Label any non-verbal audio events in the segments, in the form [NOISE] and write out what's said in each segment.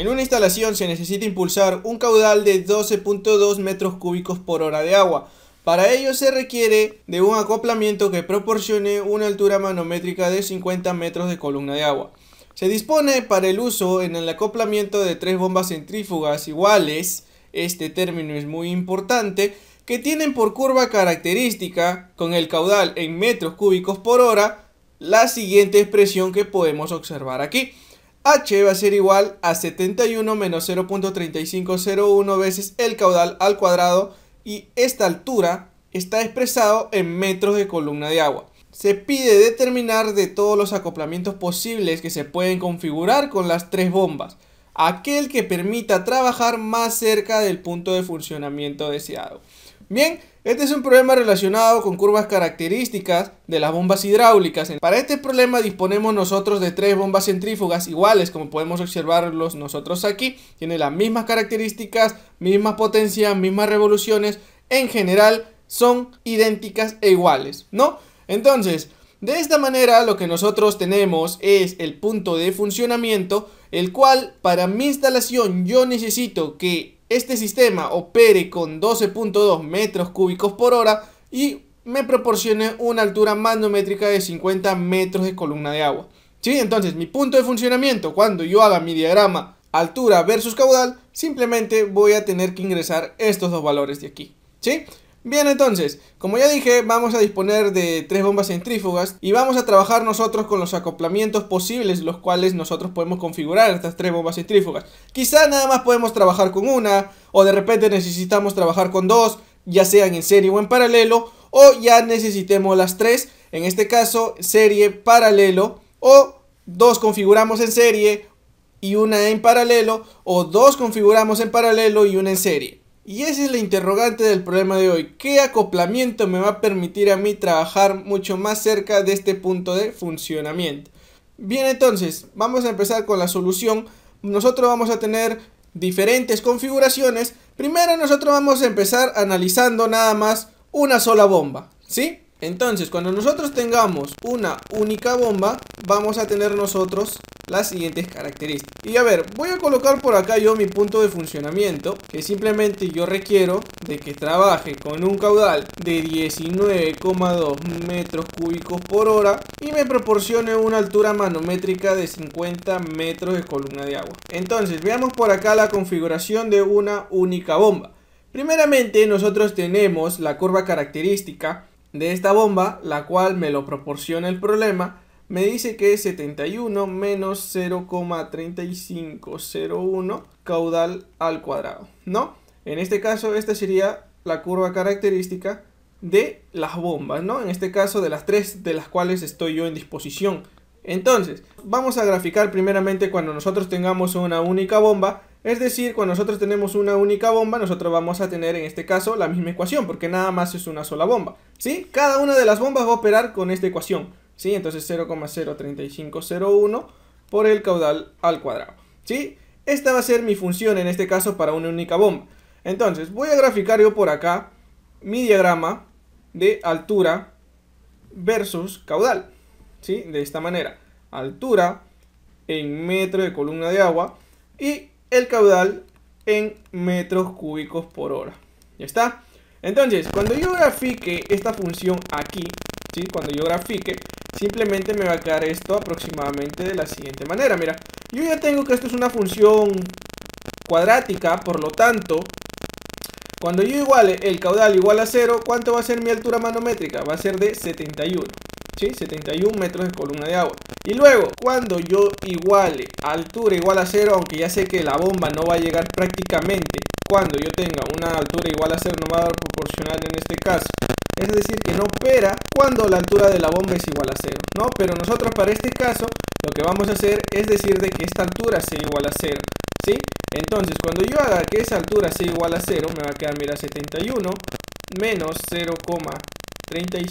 En una instalación se necesita impulsar un caudal de 12.2 metros cúbicos por hora de agua. Para ello se requiere de un acoplamiento que proporcione una altura manométrica de 50 metros de columna de agua. Se dispone para el uso en el acoplamiento de tres bombas centrífugas iguales, este término es muy importante, que tienen por curva característica, con el caudal en metros cúbicos por hora, la siguiente expresión que podemos observar aquí h va a ser igual a 71 menos 0.3501 veces el caudal al cuadrado y esta altura está expresado en metros de columna de agua. Se pide determinar de todos los acoplamientos posibles que se pueden configurar con las tres bombas, aquel que permita trabajar más cerca del punto de funcionamiento deseado. Bien, este es un problema relacionado con curvas características de las bombas hidráulicas. Para este problema disponemos nosotros de tres bombas centrífugas iguales, como podemos observarlos nosotros aquí. Tiene las mismas características, mismas potencias, mismas revoluciones. En general son idénticas e iguales, ¿no? Entonces, de esta manera lo que nosotros tenemos es el punto de funcionamiento, el cual para mi instalación yo necesito que este sistema opere con 12.2 metros cúbicos por hora y me proporcione una altura manométrica de 50 metros de columna de agua. ¿Sí? Entonces mi punto de funcionamiento cuando yo haga mi diagrama altura versus caudal, simplemente voy a tener que ingresar estos dos valores de aquí. ¿Sí? Bien entonces, como ya dije, vamos a disponer de tres bombas centrífugas y vamos a trabajar nosotros con los acoplamientos posibles los cuales nosotros podemos configurar estas tres bombas centrífugas. Quizá nada más podemos trabajar con una o de repente necesitamos trabajar con dos, ya sean en serie o en paralelo o ya necesitemos las tres, en este caso serie paralelo o dos configuramos en serie y una en paralelo o dos configuramos en paralelo y una en serie. Y esa es la interrogante del problema de hoy. ¿Qué acoplamiento me va a permitir a mí trabajar mucho más cerca de este punto de funcionamiento? Bien, entonces, vamos a empezar con la solución. Nosotros vamos a tener diferentes configuraciones. Primero nosotros vamos a empezar analizando nada más una sola bomba, ¿sí? Entonces, cuando nosotros tengamos una única bomba, vamos a tener nosotros las siguientes características. Y a ver, voy a colocar por acá yo mi punto de funcionamiento, que simplemente yo requiero de que trabaje con un caudal de 19,2 metros cúbicos por hora y me proporcione una altura manométrica de 50 metros de columna de agua. Entonces, veamos por acá la configuración de una única bomba. Primeramente, nosotros tenemos la curva característica de esta bomba, la cual me lo proporciona el problema, me dice que es 71 menos 0,3501 caudal al cuadrado, ¿no? En este caso, esta sería la curva característica de las bombas, ¿no? En este caso, de las tres de las cuales estoy yo en disposición. Entonces, vamos a graficar primeramente cuando nosotros tengamos una única bomba es decir, cuando nosotros tenemos una única bomba, nosotros vamos a tener en este caso la misma ecuación, porque nada más es una sola bomba, ¿sí? Cada una de las bombas va a operar con esta ecuación, ¿sí? Entonces 0,03501 por el caudal al cuadrado, ¿sí? Esta va a ser mi función en este caso para una única bomba. Entonces, voy a graficar yo por acá mi diagrama de altura versus caudal, ¿sí? De esta manera, altura en metro de columna de agua y el caudal en metros cúbicos por hora. ¿Ya está? Entonces, cuando yo grafique esta función aquí, ¿sí? cuando yo grafique, simplemente me va a quedar esto aproximadamente de la siguiente manera. Mira, yo ya tengo que esto es una función cuadrática, por lo tanto, cuando yo iguale el caudal igual a cero, ¿cuánto va a ser mi altura manométrica? Va a ser de 71. 71 metros de columna de agua. Y luego, cuando yo iguale altura igual a cero, aunque ya sé que la bomba no va a llegar prácticamente, cuando yo tenga una altura igual a 0 no va a dar proporcional en este caso. Es decir, que no opera cuando la altura de la bomba es igual a cero, ¿no? Pero nosotros para este caso lo que vamos a hacer es decir de que esta altura sea igual a cero, ¿sí? Entonces, cuando yo haga que esa altura sea igual a cero, me va a quedar, mira, 71 menos 0,3501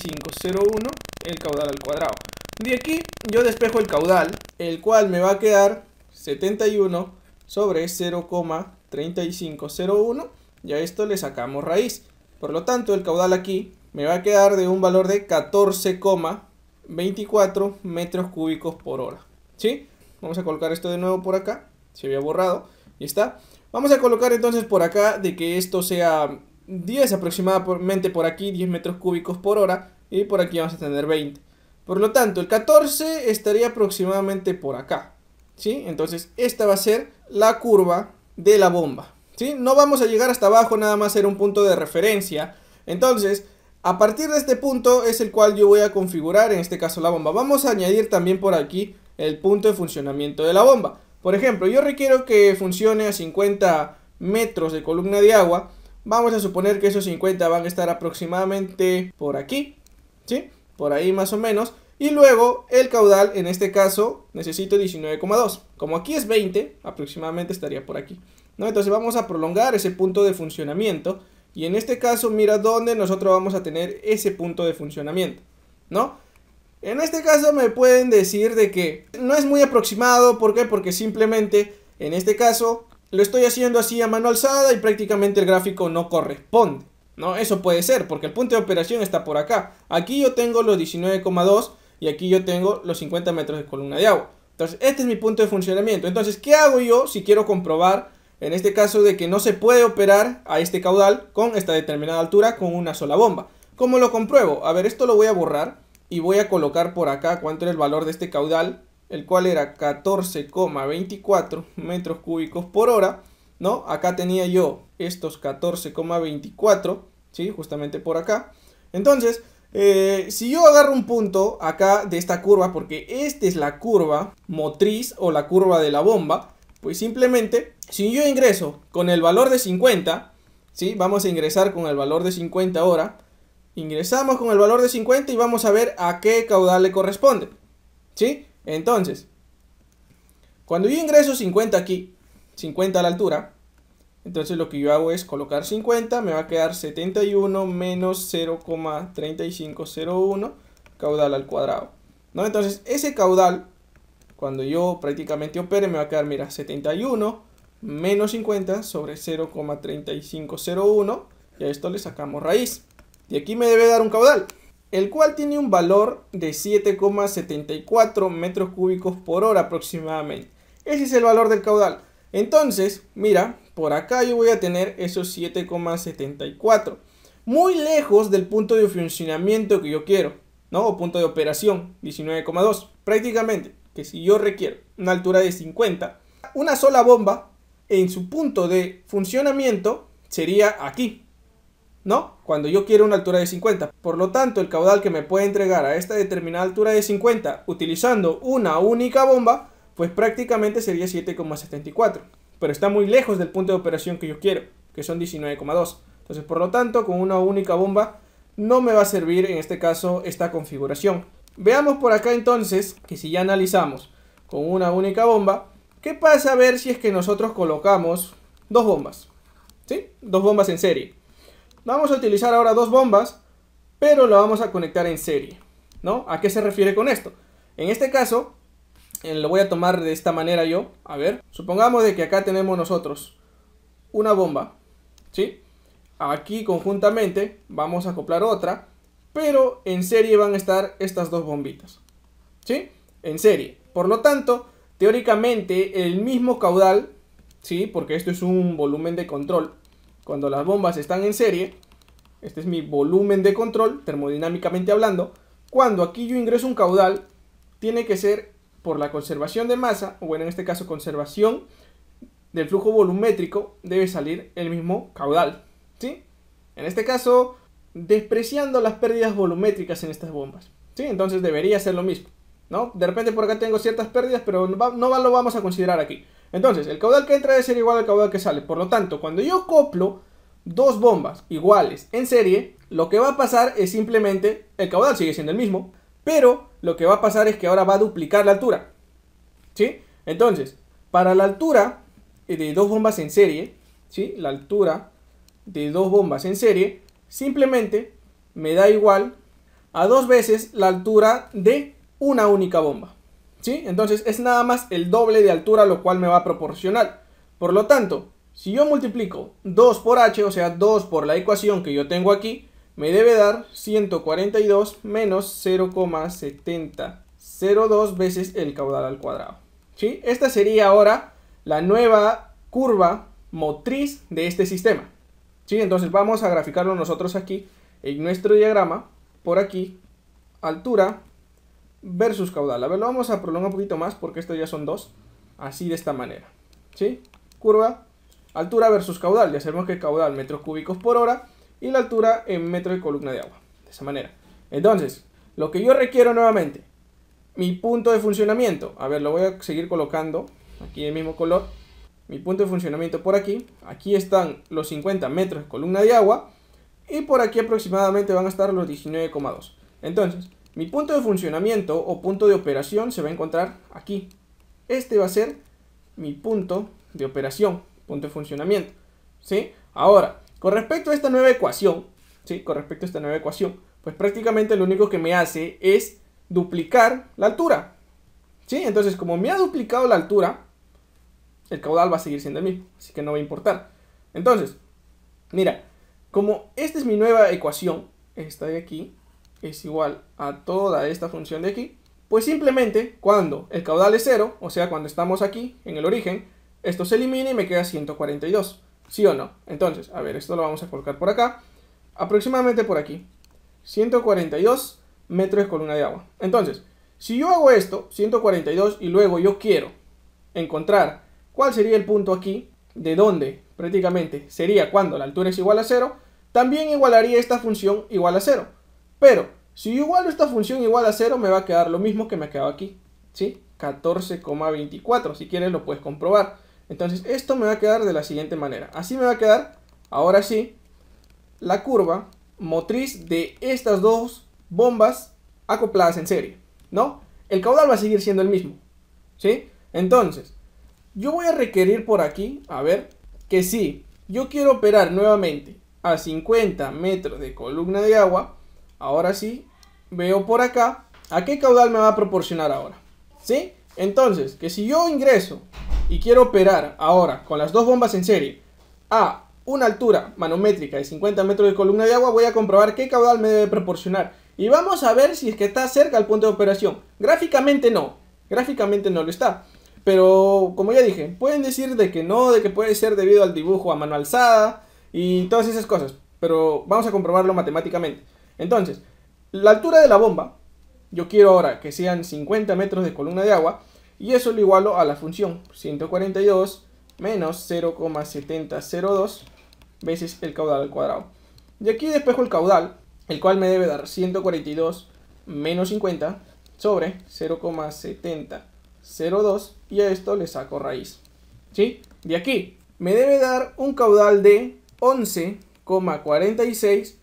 el caudal al cuadrado. De aquí yo despejo el caudal, el cual me va a quedar 71 sobre 0,3501. Y a esto le sacamos raíz. Por lo tanto, el caudal aquí me va a quedar de un valor de 14,24 metros cúbicos por hora. ¿Sí? Vamos a colocar esto de nuevo por acá. Se había borrado. Y está. Vamos a colocar entonces por acá de que esto sea 10 aproximadamente por aquí, 10 metros cúbicos por hora y por aquí vamos a tener 20. Por lo tanto, el 14 estaría aproximadamente por acá, ¿sí? Entonces, esta va a ser la curva de la bomba, ¿sí? No vamos a llegar hasta abajo, nada más ser un punto de referencia. Entonces, a partir de este punto es el cual yo voy a configurar, en este caso, la bomba. Vamos a añadir también por aquí el punto de funcionamiento de la bomba. Por ejemplo, yo requiero que funcione a 50 metros de columna de agua. Vamos a suponer que esos 50 van a estar aproximadamente por aquí. ¿sí? Por ahí más o menos. Y luego el caudal, en este caso, necesito 19,2. Como aquí es 20, aproximadamente estaría por aquí. ¿no? Entonces vamos a prolongar ese punto de funcionamiento. Y en este caso, mira dónde nosotros vamos a tener ese punto de funcionamiento, ¿no? En este caso me pueden decir de que no es muy aproximado, ¿por qué? Porque simplemente, en este caso, lo estoy haciendo así a mano alzada y prácticamente el gráfico no corresponde, ¿no? Eso puede ser, porque el punto de operación está por acá. Aquí yo tengo los 19,2 y aquí yo tengo los 50 metros de columna de agua. Entonces, este es mi punto de funcionamiento. Entonces, ¿qué hago yo si quiero comprobar, en este caso, de que no se puede operar a este caudal con esta determinada altura con una sola bomba? ¿Cómo lo compruebo? A ver, esto lo voy a borrar y voy a colocar por acá cuánto era el valor de este caudal, el cual era 14,24 metros cúbicos por hora, ¿no? Acá tenía yo estos 14,24 ¿sí? Justamente por acá. Entonces, eh, si yo agarro un punto acá de esta curva, porque esta es la curva motriz o la curva de la bomba, pues simplemente, si yo ingreso con el valor de 50, ¿sí? Vamos a ingresar con el valor de 50 ahora. Ingresamos con el valor de 50 y vamos a ver a qué caudal le corresponde, ¿sí? Entonces, cuando yo ingreso 50 aquí, 50 a la altura, entonces lo que yo hago es colocar 50, me va a quedar 71 menos 0,3501 caudal al cuadrado. ¿no? Entonces ese caudal, cuando yo prácticamente opere, me va a quedar, mira, 71 menos 50 sobre 0,3501 y a esto le sacamos raíz. Y aquí me debe dar un caudal, el cual tiene un valor de 7,74 metros cúbicos por hora aproximadamente. Ese es el valor del caudal. Entonces, mira, por acá yo voy a tener esos 7,74. Muy lejos del punto de funcionamiento que yo quiero, ¿no? O punto de operación, 19,2. Prácticamente, que si yo requiero una altura de 50, una sola bomba en su punto de funcionamiento sería aquí, ¿no? Cuando yo quiero una altura de 50. Por lo tanto, el caudal que me puede entregar a esta determinada altura de 50 utilizando una única bomba, pues prácticamente sería 7,74 pero está muy lejos del punto de operación que yo quiero, que son 19,2. Entonces, por lo tanto, con una única bomba no me va a servir en este caso esta configuración. Veamos por acá entonces que si ya analizamos con una única bomba, ¿qué pasa a ver si es que nosotros colocamos dos bombas? ¿Sí? Dos bombas en serie. Vamos a utilizar ahora dos bombas, pero lo vamos a conectar en serie. ¿No? ¿A qué se refiere con esto? En este caso, eh, lo voy a tomar de esta manera yo. A ver, supongamos de que acá tenemos nosotros una bomba, ¿sí? Aquí conjuntamente vamos a acoplar otra, pero en serie van a estar estas dos bombitas, ¿sí? En serie. Por lo tanto, teóricamente el mismo caudal, ¿sí? Porque esto es un volumen de control. Cuando las bombas están en serie, este es mi volumen de control, termodinámicamente hablando, cuando aquí yo ingreso un caudal, tiene que ser por la conservación de masa, o en este caso conservación del flujo volumétrico, debe salir el mismo caudal, ¿sí? En este caso, despreciando las pérdidas volumétricas en estas bombas, ¿sí? Entonces debería ser lo mismo, ¿no? De repente por acá tengo ciertas pérdidas, pero no, no lo vamos a considerar aquí. Entonces, el caudal que entra debe ser igual al caudal que sale. Por lo tanto, cuando yo coplo dos bombas iguales en serie, lo que va a pasar es simplemente el caudal sigue siendo el mismo, pero lo que va a pasar es que ahora va a duplicar la altura. ¿Sí? Entonces, para la altura eh, de dos bombas en serie, ¿sí? La altura de dos bombas en serie, simplemente me da igual a dos veces la altura de una única bomba. ¿Sí? Entonces es nada más el doble de altura lo cual me va a proporcionar. Por lo tanto, si yo multiplico 2 por h, o sea 2 por la ecuación que yo tengo aquí, me debe dar 142 menos 0,7002 veces el caudal al cuadrado. ¿sí? Esta sería ahora la nueva curva motriz de este sistema. ¿sí? Entonces vamos a graficarlo nosotros aquí en nuestro diagrama, por aquí, altura versus caudal. A ver, lo vamos a prolongar un poquito más porque esto ya son dos, así de esta manera. ¿sí? Curva, altura versus caudal, ya sabemos que caudal metros cúbicos por hora y la altura en metros de columna de agua. De esa manera. Entonces, lo que yo requiero nuevamente, mi punto de funcionamiento, a ver, lo voy a seguir colocando aquí el mismo color, mi punto de funcionamiento por aquí, aquí están los 50 metros de columna de agua y por aquí aproximadamente van a estar los 19,2. Entonces, mi punto de funcionamiento o punto de operación se va a encontrar aquí. Este va a ser mi punto de operación, punto de funcionamiento. ¿sí? Ahora, con respecto a esta nueva ecuación, ¿sí? Con respecto a esta nueva ecuación, pues prácticamente lo único que me hace es duplicar la altura. ¿Sí? Entonces, como me ha duplicado la altura, el caudal va a seguir siendo el mismo, así que no va a importar. Entonces, mira, como esta es mi nueva ecuación, esta de aquí es igual a toda esta función de aquí, pues simplemente cuando el caudal es cero, o sea, cuando estamos aquí en el origen, esto se elimina y me queda 142. ¿Sí o no? Entonces, a ver, esto lo vamos a colocar por acá. Aproximadamente por aquí. 142 metros de columna de agua. Entonces, si yo hago esto, 142, y luego yo quiero encontrar cuál sería el punto aquí, de donde, prácticamente sería cuando la altura es igual a 0, también igualaría esta función igual a 0. Pero, si yo igualo esta función igual a 0, me va a quedar lo mismo que me ha quedado aquí. ¿Sí? 14,24. Si quieres lo puedes comprobar. Entonces esto me va a quedar de la siguiente manera. Así me va a quedar, ahora sí, la curva motriz de estas dos bombas acopladas en serie, ¿no? El caudal va a seguir siendo el mismo, ¿sí? Entonces, yo voy a requerir por aquí, a ver, que si yo quiero operar nuevamente a 50 metros de columna de agua, ahora sí, veo por acá, ¿a qué caudal me va a proporcionar ahora? ¿Sí? Entonces, que si yo ingreso y quiero operar ahora con las dos bombas en serie a una altura manométrica de 50 metros de columna de agua, voy a comprobar qué caudal me debe proporcionar. Y vamos a ver si es que está cerca al punto de operación. Gráficamente no, gráficamente no lo está. Pero como ya dije, pueden decir de que no, de que puede ser debido al dibujo a mano alzada y todas esas cosas. Pero vamos a comprobarlo matemáticamente. Entonces, la altura de la bomba yo quiero ahora que sean 50 metros de columna de agua y eso lo igualo a la función 142 menos 0,7002 veces el caudal al cuadrado. Y aquí despejo el caudal, el cual me debe dar 142 menos 50 sobre 0,7002 y a esto le saco raíz. ¿Sí? De aquí me debe dar un caudal de 11,46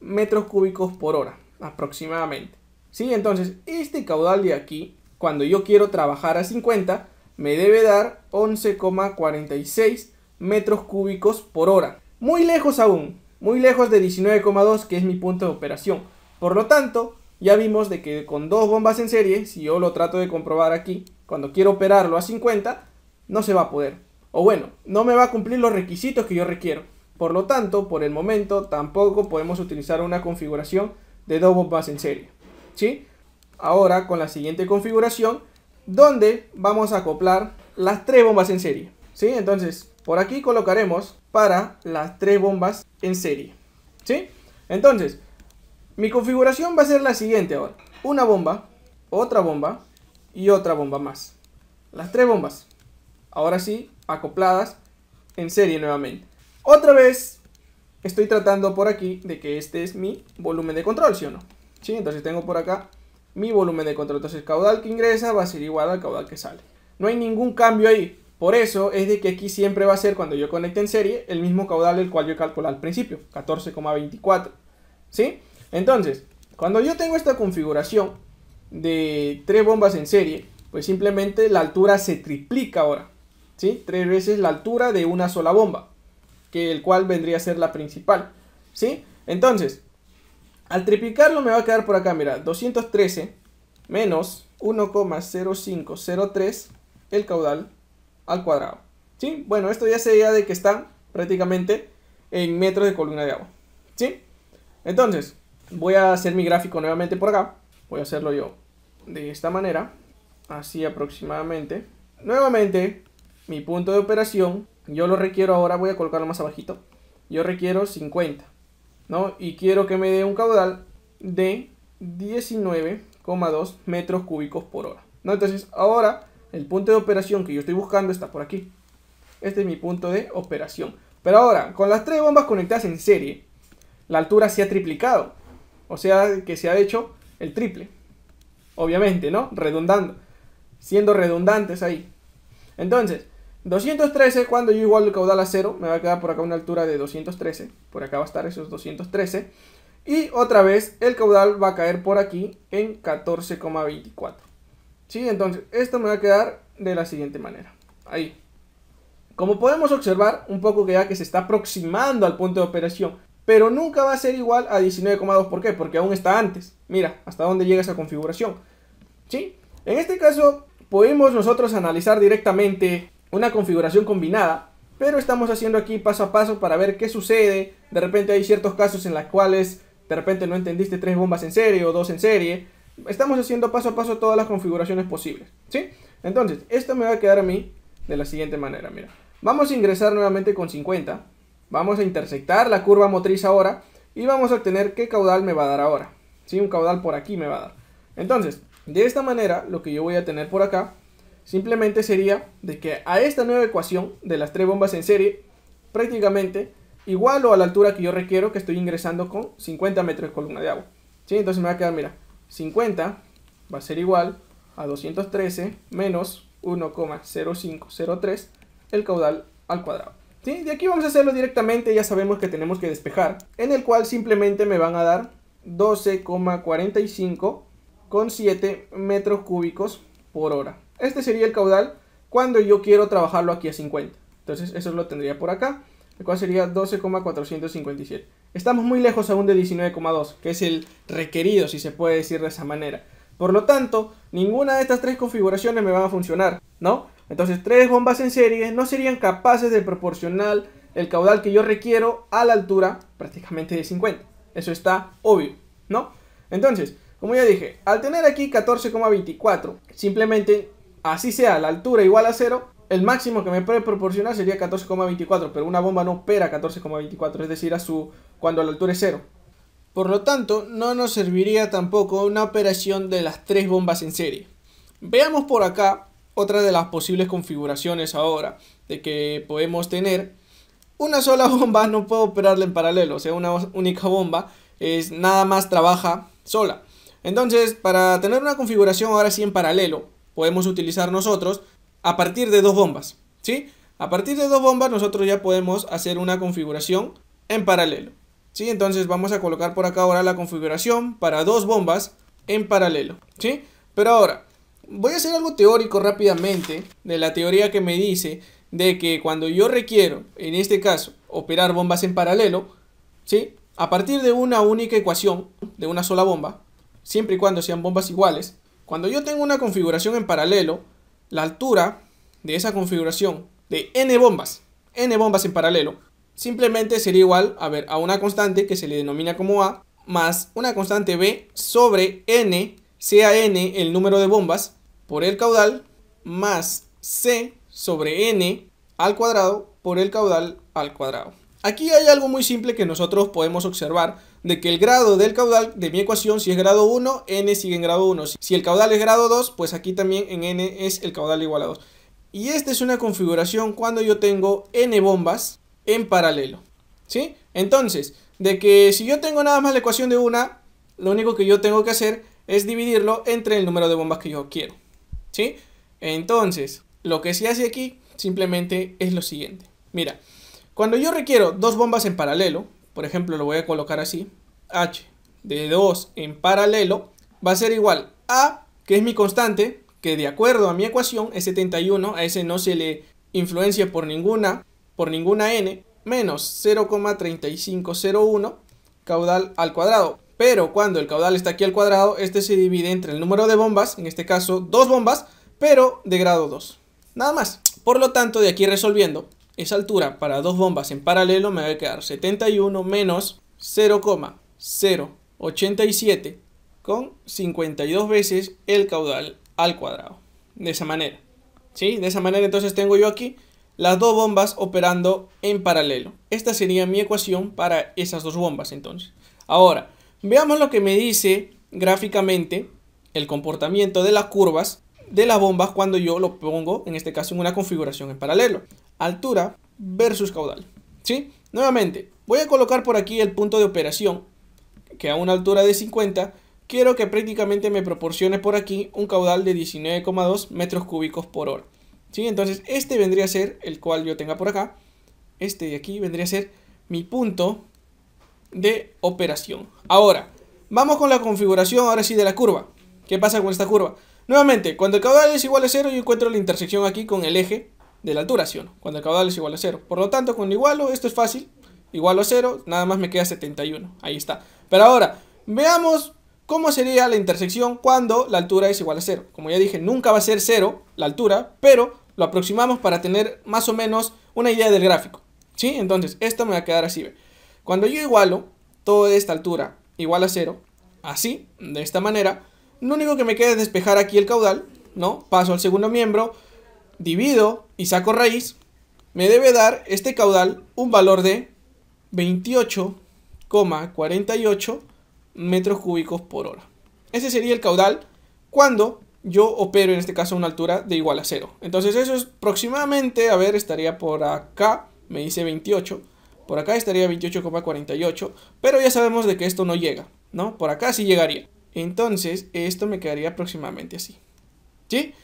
metros cúbicos por hora aproximadamente. ¿sí? Entonces, este caudal de aquí, cuando yo quiero trabajar a 50, me debe dar 11,46 metros cúbicos por hora. Muy lejos aún, muy lejos de 19,2 que es mi punto de operación. Por lo tanto, ya vimos de que con dos bombas en serie, si yo lo trato de comprobar aquí, cuando quiero operarlo a 50, no se va a poder. O bueno, no me va a cumplir los requisitos que yo requiero. Por lo tanto, por el momento tampoco podemos utilizar una configuración de dos bombas en serie. ¿sí? Ahora con la siguiente configuración, donde vamos a acoplar las tres bombas en serie, ¿sí? Entonces, por aquí colocaremos para las tres bombas en serie, ¿sí? Entonces, mi configuración va a ser la siguiente ahora. Una bomba, otra bomba y otra bomba más. Las tres bombas. Ahora sí, acopladas en serie nuevamente. Otra vez estoy tratando por aquí de que este es mi volumen de control, ¿sí o no? Entonces tengo por acá mi volumen de control. Entonces el caudal que ingresa va a ser igual al caudal que sale. No hay ningún cambio ahí. Por eso es de que aquí siempre va a ser cuando yo conecte en serie el mismo caudal el cual yo calculé al principio, 14,24. ¿Sí? Entonces, cuando yo tengo esta configuración de tres bombas en serie, pues simplemente la altura se triplica ahora. ¿Sí? Tres veces la altura de una sola bomba, que el cual vendría a ser la principal. ¿Sí? Entonces, al triplicarlo me va a quedar por acá, mira, 213 menos 1,0503 el caudal al cuadrado. ¿Sí? Bueno, esto ya sería de que está prácticamente en metros de columna de agua. ¿Sí? Entonces, voy a hacer mi gráfico nuevamente por acá. Voy a hacerlo yo de esta manera, así aproximadamente. Nuevamente, mi punto de operación, yo lo requiero ahora, voy a colocarlo más abajito. Yo requiero 50. Y quiero que me dé un caudal de 19,2 metros cúbicos por hora, Entonces ahora el punto de operación que yo estoy buscando está por aquí. Este es mi punto de operación. Pero ahora, con las tres bombas conectadas en serie, la altura se ha triplicado. O sea que se ha hecho el triple. Obviamente, ¿no? Redundando. Siendo redundantes ahí. Entonces, 213, cuando yo igual el caudal a 0, me va a quedar por acá una altura de 213. Por acá va a estar esos 213. Y otra vez, el caudal va a caer por aquí en 14,24. ¿Sí? Entonces, esto me va a quedar de la siguiente manera. Ahí. Como podemos observar, un poco que ya que se está aproximando al punto de operación. Pero nunca va a ser igual a 19,2. ¿Por qué? Porque aún está antes. Mira, hasta dónde llega esa configuración. ¿Sí? En este caso, podemos nosotros analizar directamente una configuración combinada, pero estamos haciendo aquí paso a paso para ver qué sucede. De repente hay ciertos casos en los cuales de repente no entendiste tres bombas en serie o dos en serie. Estamos haciendo paso a paso todas las configuraciones posibles, ¿sí? Entonces, esto me va a quedar a mí de la siguiente manera, mira. Vamos a ingresar nuevamente con 50. Vamos a intersectar la curva motriz ahora y vamos a obtener qué caudal me va a dar ahora. ¿Sí? Un caudal por aquí me va a dar. Entonces, de esta manera, lo que yo voy a tener por acá Simplemente sería de que a esta nueva ecuación de las tres bombas en serie, prácticamente igual o a la altura que yo requiero que estoy ingresando con 50 metros de columna de agua. ¿Sí? Entonces me va a quedar, mira, 50 va a ser igual a 213 menos 1,0503 el caudal al cuadrado. ¿Sí? De aquí vamos a hacerlo directamente, ya sabemos que tenemos que despejar, en el cual simplemente me van a dar 12,45 con 7 metros cúbicos por hora. Este sería el caudal cuando yo quiero trabajarlo aquí a 50. Entonces eso lo tendría por acá, el cual sería 12,457. Estamos muy lejos aún de 19,2, que es el requerido, si se puede decir de esa manera. Por lo tanto, ninguna de estas tres configuraciones me van a funcionar, ¿no? Entonces, tres bombas en serie no serían capaces de proporcionar el caudal que yo requiero a la altura prácticamente de 50. Eso está obvio, ¿no? Entonces, como ya dije, al tener aquí 14,24, simplemente así sea la altura igual a 0, el máximo que me puede proporcionar sería 14,24, pero una bomba no opera 14,24, es decir, a su cuando la altura es 0. Por lo tanto, no nos serviría tampoco una operación de las tres bombas en serie. Veamos por acá otra de las posibles configuraciones ahora, de que podemos tener una sola [LAUGHS] bomba no puedo operarla en paralelo, o sea, una única bomba es nada más trabaja sola. Entonces, para tener una configuración ahora sí en paralelo, podemos utilizar nosotros a partir de dos bombas, ¿sí? A partir de dos bombas nosotros ya podemos hacer una configuración en paralelo, ¿sí? Entonces vamos a colocar por acá ahora la configuración para dos bombas en paralelo, ¿sí? Pero ahora, voy a hacer algo teórico rápidamente de la teoría que me dice de que cuando yo requiero, en este caso, operar bombas en paralelo, ¿sí? A partir de una única ecuación, de una sola bomba, siempre y cuando sean bombas iguales, cuando yo tengo una configuración en paralelo, la altura de esa configuración de n bombas, n bombas en paralelo, simplemente sería igual a, ver, a una constante que se le denomina como A, más una constante B sobre n, sea n el número de bombas, por el caudal, más C sobre n al cuadrado por el caudal al cuadrado. Aquí hay algo muy simple que nosotros podemos observar, de que el grado del caudal de mi ecuación, si es grado 1, n sigue en grado 1. Si el caudal es grado 2, pues aquí también en n es el caudal igual a 2. Y esta es una configuración cuando yo tengo n bombas en paralelo. ¿Sí? Entonces, de que si yo tengo nada más la ecuación de una, lo único que yo tengo que hacer es dividirlo entre el número de bombas que yo quiero. ¿Sí? Entonces, lo que se hace aquí simplemente es lo siguiente. Mira, cuando yo requiero dos bombas en paralelo, por ejemplo lo voy a colocar así, H de 2 en paralelo va a ser igual a, que es mi constante, que de acuerdo a mi ecuación es 71, a ese no se le influencia por ninguna, por ninguna n, menos 0,3501 caudal al cuadrado. Pero cuando el caudal está aquí al cuadrado, este se divide entre el número de bombas, en este caso dos bombas, pero de grado 2. Nada más. Por lo tanto, de aquí resolviendo, esa altura para dos bombas en paralelo me va a quedar 71 menos 0,087 con 52 veces el caudal al cuadrado. De esa manera. ¿Sí? De esa manera entonces tengo yo aquí las dos bombas operando en paralelo. Esta sería mi ecuación para esas dos bombas entonces. Ahora, veamos lo que me dice gráficamente el comportamiento de las curvas de las bombas cuando yo lo pongo, en este caso, en una configuración en paralelo altura versus caudal. ¿Sí? Nuevamente, voy a colocar por aquí el punto de operación, que a una altura de 50, quiero que prácticamente me proporcione por aquí un caudal de 19,2 metros cúbicos por hora. ¿Sí? Entonces, este vendría a ser el cual yo tenga por acá. Este de aquí vendría a ser mi punto de operación. Ahora, vamos con la configuración ahora sí de la curva. ¿Qué pasa con esta curva? Nuevamente, cuando el caudal es igual a cero, yo encuentro la intersección aquí con el eje de la altura, ¿sí o no? Cuando el caudal es igual a 0. Por lo tanto, cuando igualo, esto es fácil, igual a 0, nada más me queda 71. Ahí está. Pero ahora, veamos cómo sería la intersección cuando la altura es igual a 0. Como ya dije, nunca va a ser 0 la altura, pero lo aproximamos para tener más o menos una idea del gráfico. ¿Sí? Entonces, esto me va a quedar así. Cuando yo igualo toda esta altura igual a 0, así, de esta manera, lo único que me queda es despejar aquí el caudal, ¿no? Paso al segundo miembro, divido y saco raíz, me debe dar este caudal un valor de 28,48 metros cúbicos por hora. Ese sería el caudal cuando yo opero en este caso a una altura de igual a 0. Entonces eso es aproximadamente, a ver, estaría por acá, me dice 28. Por acá estaría 28,48, pero ya sabemos de que esto no llega, ¿no? Por acá sí llegaría. Entonces esto me quedaría aproximadamente así. ¿Sí?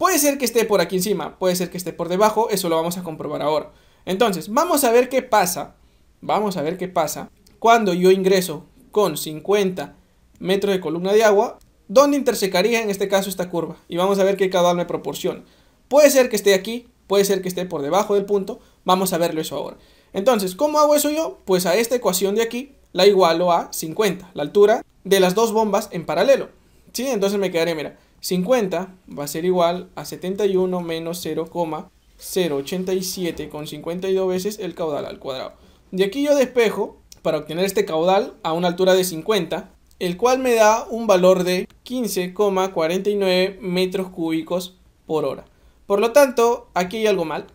Puede ser que esté por aquí encima, puede ser que esté por debajo, eso lo vamos a comprobar ahora. Entonces, vamos a ver qué pasa, vamos a ver qué pasa cuando yo ingreso con 50 metros de columna de agua, ¿dónde intersecaría en este caso esta curva? Y vamos a ver qué caudal me proporciona. Puede ser que esté aquí, puede ser que esté por debajo del punto, vamos a verlo eso ahora. Entonces, ¿cómo hago eso yo? Pues a esta ecuación de aquí la igualo a 50, la altura de las dos bombas en paralelo. ¿Sí? Entonces me quedaré, mira, 50 va a ser igual a 71 menos 0,087 con 52 veces el caudal al cuadrado. De aquí yo despejo para obtener este caudal a una altura de 50, el cual me da un valor de 15,49 metros cúbicos por hora. Por lo tanto, aquí hay algo mal.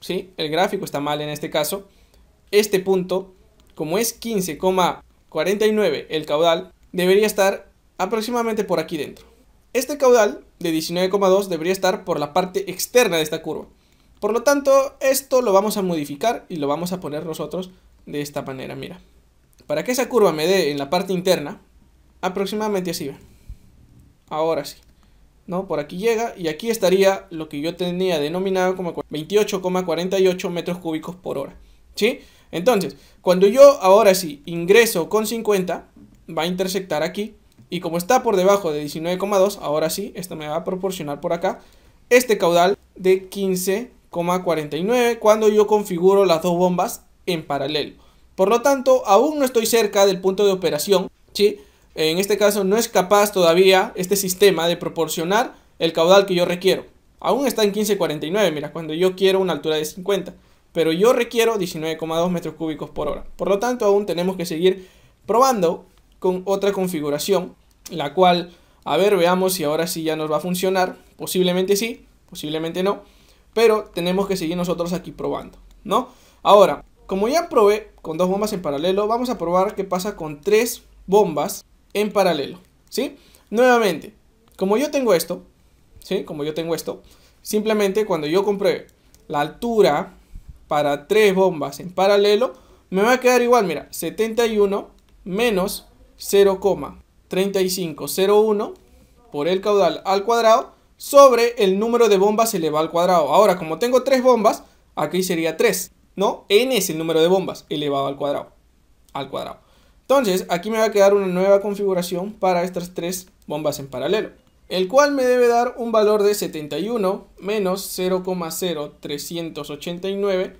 ¿sí? El gráfico está mal en este caso. Este punto, como es 15,49 el caudal, debería estar aproximadamente por aquí dentro. Este caudal de 19,2 debería estar por la parte externa de esta curva. Por lo tanto, esto lo vamos a modificar y lo vamos a poner nosotros de esta manera, mira. Para que esa curva me dé en la parte interna, aproximadamente así, ahora sí. ¿no? Por aquí llega y aquí estaría lo que yo tenía denominado como 28,48 metros cúbicos por hora, ¿sí? Entonces, cuando yo ahora sí ingreso con 50, va a intersectar aquí y como está por debajo de 19,2, ahora sí, esto me va a proporcionar por acá este caudal de 15,49 cuando yo configuro las dos bombas en paralelo. Por lo tanto, aún no estoy cerca del punto de operación, ¿sí? En este caso no es capaz todavía este sistema de proporcionar el caudal que yo requiero. Aún está en 15,49, mira, cuando yo quiero una altura de 50. Pero yo requiero 19,2 metros cúbicos por hora. Por lo tanto, aún tenemos que seguir probando otra configuración, la cual, a ver, veamos si ahora sí ya nos va a funcionar, posiblemente sí, posiblemente no, pero tenemos que seguir nosotros aquí probando, ¿no? Ahora, como ya probé con dos bombas en paralelo, vamos a probar qué pasa con tres bombas en paralelo, ¿sí? Nuevamente, como yo tengo esto, ¿sí? Como yo tengo esto, simplemente cuando yo compré la altura para tres bombas en paralelo, me va a quedar igual, mira, 71 menos 0,3501 por el caudal al cuadrado sobre el número de bombas elevado al cuadrado. Ahora, como tengo tres bombas, aquí sería 3, ¿no? n es el número de bombas elevado al cuadrado. Al cuadrado. Entonces, aquí me va a quedar una nueva configuración para estas tres bombas en paralelo. El cual me debe dar un valor de 71 menos 0,0389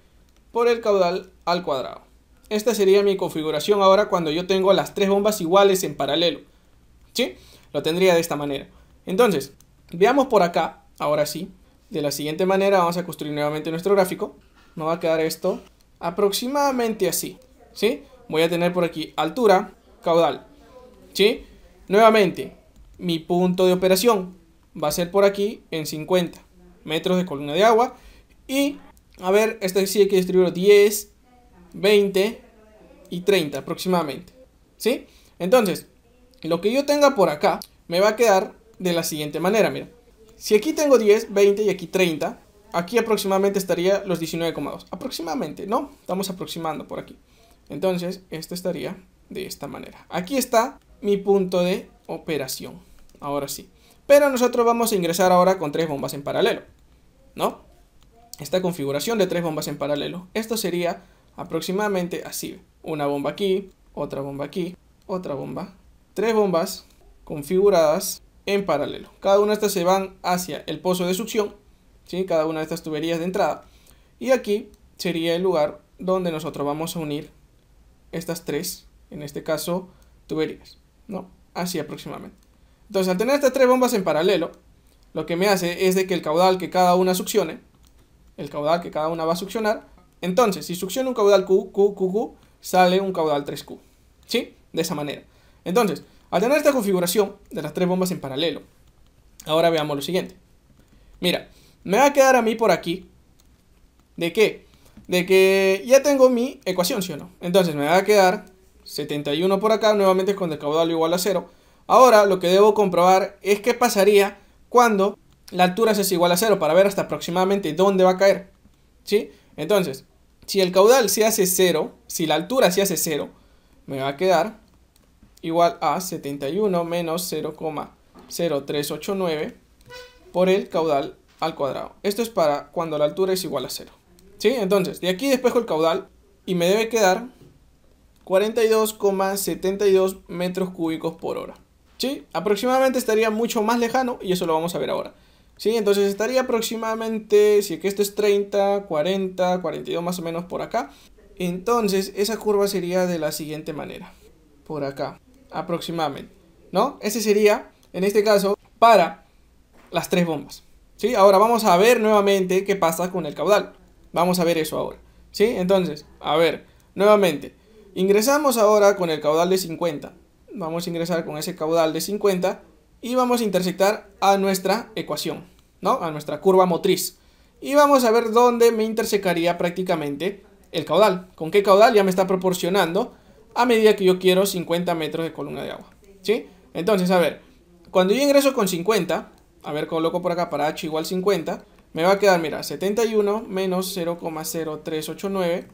por el caudal al cuadrado. Esta sería mi configuración ahora cuando yo tengo las tres bombas iguales en paralelo. ¿Sí? Lo tendría de esta manera. Entonces, veamos por acá, ahora sí. De la siguiente manera vamos a construir nuevamente nuestro gráfico. Nos va a quedar esto aproximadamente así. ¿Sí? Voy a tener por aquí altura, caudal. ¿Sí? Nuevamente, mi punto de operación va a ser por aquí en 50 metros de columna de agua. Y, a ver, esto sí hay que distribuirlo 10 20 y 30 aproximadamente. ¿Sí? Entonces, lo que yo tenga por acá me va a quedar de la siguiente manera, mira. Si aquí tengo 10, 20 y aquí 30, aquí aproximadamente estaría los 19,2. Aproximadamente, ¿no? Estamos aproximando por aquí. Entonces, esto estaría de esta manera. Aquí está mi punto de operación. Ahora sí. Pero nosotros vamos a ingresar ahora con tres bombas en paralelo. ¿No? Esta configuración de tres bombas en paralelo. Esto sería aproximadamente así. Una bomba aquí, otra bomba aquí, otra bomba. Tres bombas configuradas en paralelo. Cada una de estas se van hacia el pozo de succión, ¿sí? cada una de estas tuberías de entrada. Y aquí sería el lugar donde nosotros vamos a unir estas tres, en este caso, tuberías. ¿no? Así aproximadamente. Entonces, al tener estas tres bombas en paralelo, lo que me hace es de que el caudal que cada una succione, el caudal que cada una va a succionar, entonces, si succiona un caudal Q, Q, Q, Q, sale un caudal 3Q. ¿Sí? De esa manera. Entonces, al tener esta configuración de las tres bombas en paralelo, ahora veamos lo siguiente. Mira, me va a quedar a mí por aquí, ¿de qué? De que ya tengo mi ecuación, ¿sí o no? Entonces me va a quedar 71 por acá, nuevamente con el caudal igual a 0. Ahora lo que debo comprobar es qué pasaría cuando la altura es igual a 0 para ver hasta aproximadamente dónde va a caer, ¿sí? Entonces, si el caudal se hace 0, si la altura se hace 0, me va a quedar igual a 71 menos 0,0389 por el caudal al cuadrado. Esto es para cuando la altura es igual a 0. ¿Sí? Entonces, de aquí despejo el caudal y me debe quedar 42,72 metros cúbicos por hora. ¿Sí? Aproximadamente estaría mucho más lejano y eso lo vamos a ver ahora. Sí, entonces estaría aproximadamente, si que esto es 30, 40, 42 más o menos por acá, entonces esa curva sería de la siguiente manera, por acá, aproximadamente, ¿no? Ese sería, en este caso, para las tres bombas, ¿sí? Ahora vamos a ver nuevamente qué pasa con el caudal, vamos a ver eso ahora, ¿sí? Entonces, a ver, nuevamente, ingresamos ahora con el caudal de 50, vamos a ingresar con ese caudal de 50 y vamos a intersectar a nuestra ecuación, ¿no? A nuestra curva motriz. Y vamos a ver dónde me intersecaría prácticamente el caudal. ¿Con qué caudal? Ya me está proporcionando a medida que yo quiero 50 metros de columna de agua, ¿sí? Entonces, a ver, cuando yo ingreso con 50, a ver, coloco por acá para h igual 50, me va a quedar, mira, 71 menos 0,0389,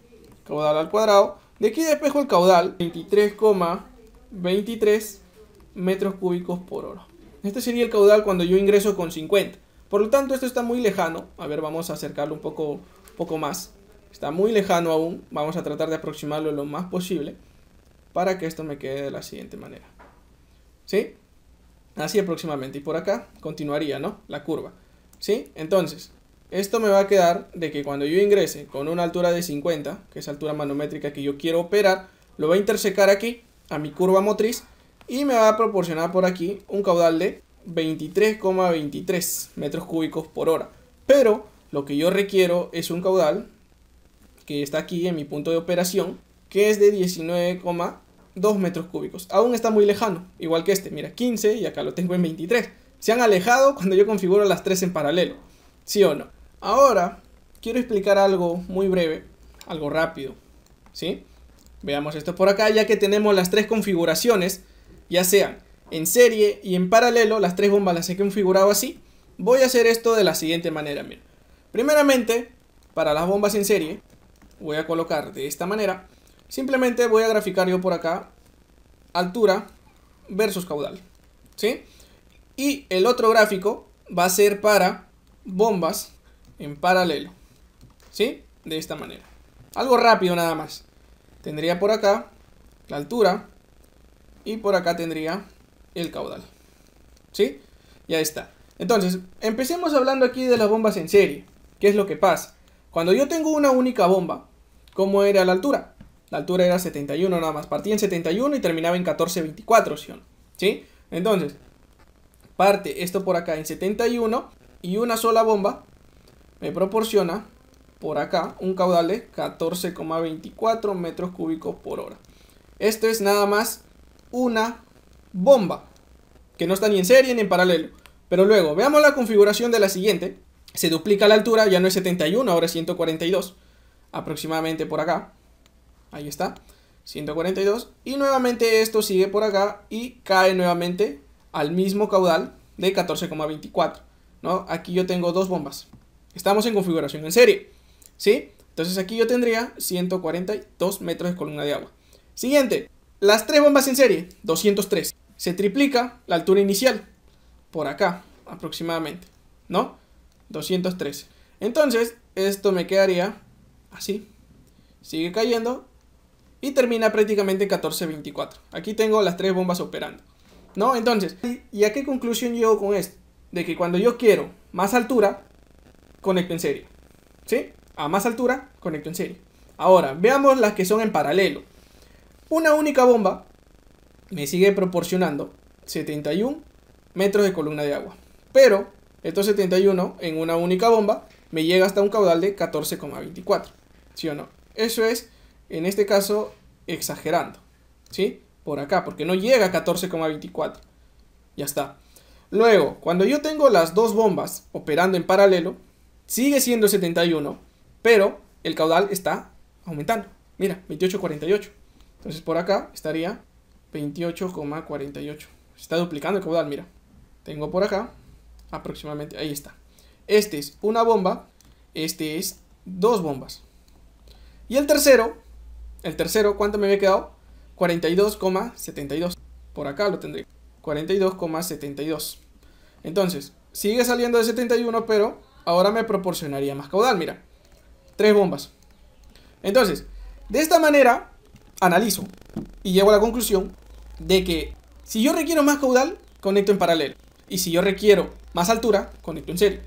caudal al cuadrado. De aquí despejo el caudal, 23,23 metros cúbicos por hora. Este sería el caudal cuando yo ingreso con 50. Por lo tanto, esto está muy lejano. A ver, vamos a acercarlo un poco, poco más. Está muy lejano aún. Vamos a tratar de aproximarlo lo más posible para que esto me quede de la siguiente manera. ¿Sí? Así aproximadamente. Y por acá continuaría, ¿no? La curva. ¿Sí? Entonces, esto me va a quedar de que cuando yo ingrese con una altura de 50, que es altura manométrica que yo quiero operar, lo va a intersecar aquí a mi curva motriz y me va a proporcionar por aquí un caudal de 23,23 metros cúbicos por hora. Pero lo que yo requiero es un caudal que está aquí en mi punto de operación, que es de 19,2 metros cúbicos. Aún está muy lejano, igual que este, mira, 15 y acá lo tengo en 23. Se han alejado cuando yo configuro las tres en paralelo, ¿sí o no? Ahora, quiero explicar algo muy breve, algo rápido, ¿sí? Veamos esto por acá, ya que tenemos las tres configuraciones, ya sean en serie y en paralelo, las tres bombas las he configurado así, voy a hacer esto de la siguiente manera. Primeramente, para las bombas en serie, voy a colocar de esta manera. Simplemente voy a graficar yo por acá altura versus caudal. ¿Sí? Y el otro gráfico va a ser para bombas en paralelo. ¿Sí? De esta manera. Algo rápido nada más. Tendría por acá la altura y por acá tendría el caudal. ¿Sí? Ya está. Entonces, empecemos hablando aquí de las bombas en serie. ¿Qué es lo que pasa? Cuando yo tengo una única bomba, ¿cómo era la altura? La altura era 71 nada más. Partía en 71 y terminaba en 1424, ¿sí Entonces, parte esto por acá en 71 y una sola bomba me proporciona por acá un caudal de 14,24 metros cúbicos por hora. Esto es nada más una bomba, que no está ni en serie ni en paralelo. Pero luego, veamos la configuración de la siguiente. Se duplica la altura, ya no es 71, ahora es 142, aproximadamente por acá. Ahí está, 142. Y nuevamente esto sigue por acá y cae nuevamente al mismo caudal de 14,24. ¿no? Aquí yo tengo dos bombas. Estamos en configuración en serie, ¿sí? Entonces aquí yo tendría 142 metros de columna de agua. Siguiente, las tres bombas en serie, 203. Se triplica la altura inicial, por acá aproximadamente, ¿no? 203 Entonces, esto me quedaría así. Sigue cayendo y termina prácticamente en 1424. Aquí tengo las tres bombas operando, ¿no? Entonces, ¿y a qué conclusión llego con esto? De que cuando yo quiero más altura, conecto en serie, ¿sí? A más altura, conecto en serie. Ahora, veamos las que son en paralelo. Una única bomba me sigue proporcionando 71 metros de columna de agua. Pero estos 71 en una única bomba me llega hasta un caudal de 14,24. ¿Sí o no? Eso es, en este caso, exagerando. ¿Sí? Por acá, porque no llega a 14,24. Ya está. Luego, cuando yo tengo las dos bombas operando en paralelo, sigue siendo 71, pero el caudal está aumentando. Mira, 28,48. Entonces por acá estaría 28,48. está duplicando el caudal, mira. Tengo por acá aproximadamente, ahí está. Este es una bomba, este es dos bombas. Y el tercero, el tercero, ¿cuánto me había quedado? 42,72. Por acá lo tendré. 42,72. Entonces, sigue saliendo de 71, pero ahora me proporcionaría más caudal, mira. Tres bombas. Entonces, de esta manera analizo y llego a la conclusión de que si yo requiero más caudal, conecto en paralelo. Y si yo requiero más altura, conecto en serie.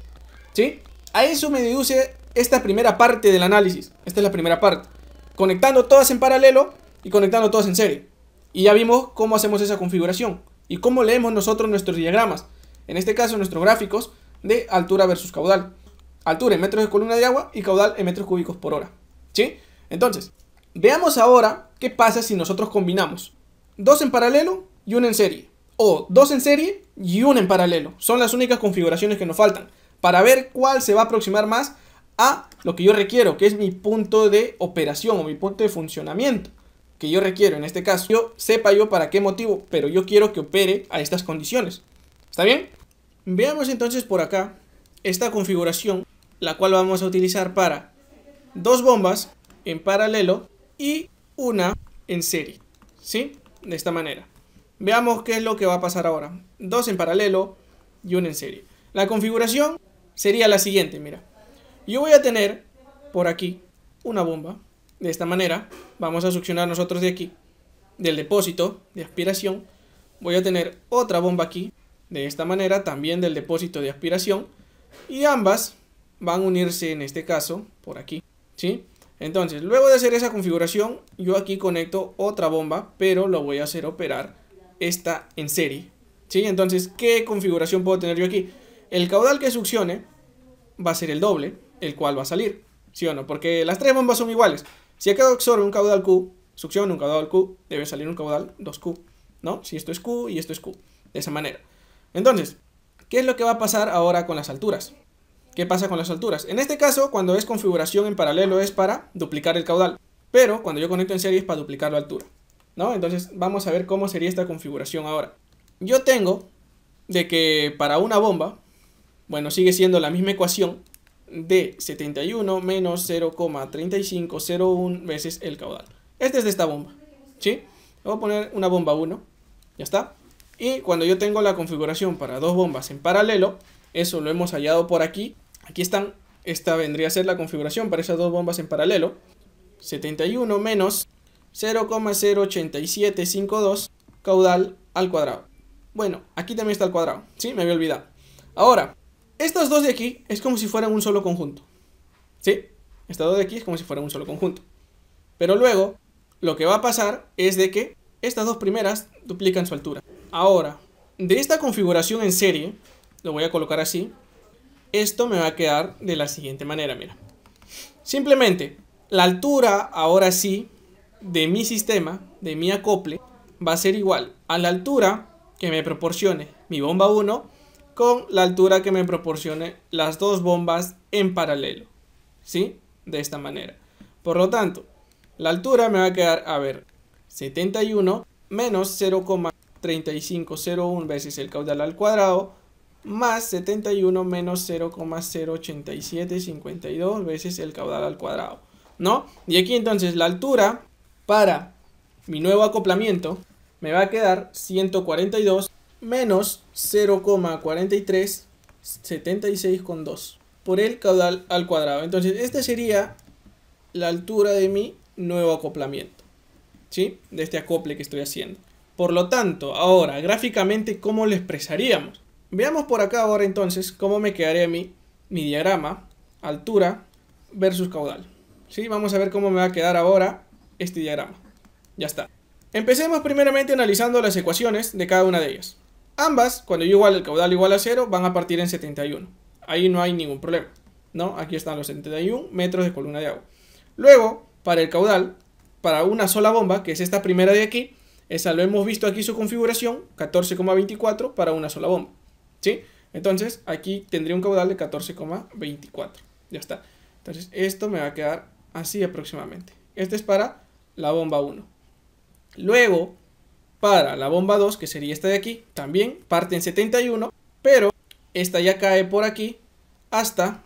¿Sí? A eso me deduce esta primera parte del análisis. Esta es la primera parte. Conectando todas en paralelo y conectando todas en serie. Y ya vimos cómo hacemos esa configuración y cómo leemos nosotros nuestros diagramas. En este caso, nuestros gráficos de altura versus caudal. Altura en metros de columna de agua y caudal en metros cúbicos por hora. ¿Sí? Entonces, veamos ahora ¿Qué pasa si nosotros combinamos dos en paralelo y uno en serie? O dos en serie y uno en paralelo. Son las únicas configuraciones que nos faltan para ver cuál se va a aproximar más a lo que yo requiero, que es mi punto de operación o mi punto de funcionamiento que yo requiero. En este caso, yo sepa yo para qué motivo, pero yo quiero que opere a estas condiciones. ¿Está bien? Veamos entonces por acá esta configuración, la cual vamos a utilizar para dos bombas en paralelo y una en serie, ¿sí? De esta manera. Veamos qué es lo que va a pasar ahora. Dos en paralelo y una en serie. La configuración sería la siguiente, mira. Yo voy a tener por aquí una bomba. De esta manera vamos a succionar nosotros de aquí, del depósito de aspiración. Voy a tener otra bomba aquí, de esta manera también del depósito de aspiración. Y ambas van a unirse en este caso por aquí, ¿sí? Entonces, luego de hacer esa configuración, yo aquí conecto otra bomba, pero lo voy a hacer operar esta en serie. ¿Sí? Entonces, ¿qué configuración puedo tener yo aquí? El caudal que succione va a ser el doble, el cual va a salir. ¿Sí o no? Porque las tres bombas son iguales. Si acá absorbe un caudal Q, succión un caudal Q, debe salir un caudal 2Q. ¿No? Si esto es Q y esto es Q. De esa manera. Entonces, ¿qué es lo que va a pasar ahora con las alturas? ¿Qué pasa con las alturas? En este caso, cuando es configuración en paralelo es para duplicar el caudal, pero cuando yo conecto en serie es para duplicar la altura, ¿no? Entonces vamos a ver cómo sería esta configuración ahora. Yo tengo de que para una bomba, bueno, sigue siendo la misma ecuación de 71 menos 0,3501 veces el caudal. Este es de esta bomba, ¿sí? Voy a poner una bomba 1, ya está. Y cuando yo tengo la configuración para dos bombas en paralelo, eso lo hemos hallado por aquí, Aquí están, esta vendría a ser la configuración para esas dos bombas en paralelo. 71 menos 0,08752 caudal al cuadrado. Bueno, aquí también está al cuadrado, ¿sí? Me había olvidado. Ahora, estas dos de aquí es como si fueran un solo conjunto. ¿Sí? Estas dos de aquí es como si fueran un solo conjunto. Pero luego, lo que va a pasar es de que estas dos primeras duplican su altura. Ahora, de esta configuración en serie, lo voy a colocar así, esto me va a quedar de la siguiente manera, mira. Simplemente, la altura, ahora sí, de mi sistema, de mi acople, va a ser igual a la altura que me proporcione mi bomba 1 con la altura que me proporcione las dos bombas en paralelo. ¿Sí? De esta manera. Por lo tanto, la altura me va a quedar, a ver, 71 menos 0,3501 veces el caudal al cuadrado más 71 menos 0,08752 veces el caudal al cuadrado, ¿no? Y aquí entonces la altura para mi nuevo acoplamiento me va a quedar 142 menos 0,4376,2 por el caudal al cuadrado. Entonces esta sería la altura de mi nuevo acoplamiento, ¿sí? De este acople que estoy haciendo. Por lo tanto, ahora, gráficamente, ¿cómo lo expresaríamos? Veamos por acá ahora entonces cómo me quedaría mi, diagrama, altura versus caudal. ¿Sí? Vamos a ver cómo me va a quedar ahora este diagrama. Ya está. Empecemos primeramente analizando las ecuaciones de cada una de ellas. Ambas, cuando yo igual el caudal igual a 0, van a partir en 71. Ahí no hay ningún problema. ¿no? Aquí están los 71 metros de columna de agua. Luego, para el caudal, para una sola bomba, que es esta primera de aquí, esa lo hemos visto aquí su configuración, 14,24 para una sola bomba. Entonces, aquí tendría un caudal de 14,24. Ya está. Entonces, esto me va a quedar así aproximadamente. Este es para la bomba 1. Luego, para la bomba 2, que sería esta de aquí, también parte en 71, pero esta ya cae por aquí hasta